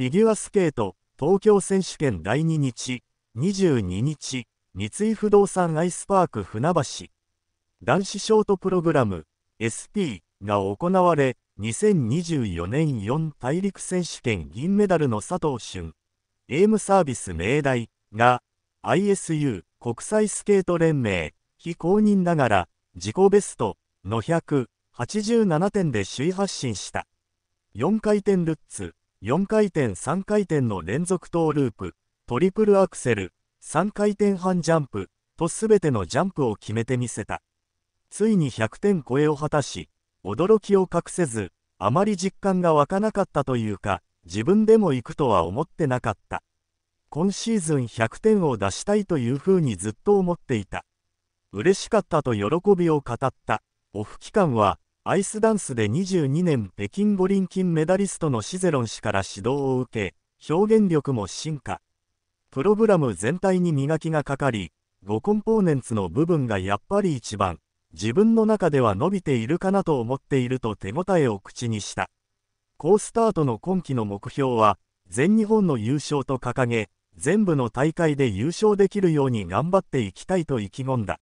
フィギュアスケート東京選手権第2日22日三井不動産アイスパーク船橋男子ショートプログラム SP が行われ2024年4大陸選手権銀メダルの佐藤俊エームサービス命題が ISU 国際スケート連盟非公認ながら自己ベストの187点で首位発進した4回転ルッツ4回転3回転の連続トーループ、トリプルアクセル、3回転半ジャンプ、とすべてのジャンプを決めてみせた。ついに100点超えを果たし、驚きを隠せず、あまり実感が湧かなかったというか、自分でも行くとは思ってなかった。今シーズン100点を出したいというふうにずっと思っていた。嬉しかったと喜びを語った。オフ期間は、アイスダンスで22年北京五輪金メダリストのシゼロン氏から指導を受け、表現力も進化。プログラム全体に磨きがかかり、5コンポーネンツの部分がやっぱり一番、自分の中では伸びているかなと思っていると手応えを口にした。好スタートの今季の目標は、全日本の優勝と掲げ、全部の大会で優勝できるように頑張っていきたいと意気込んだ。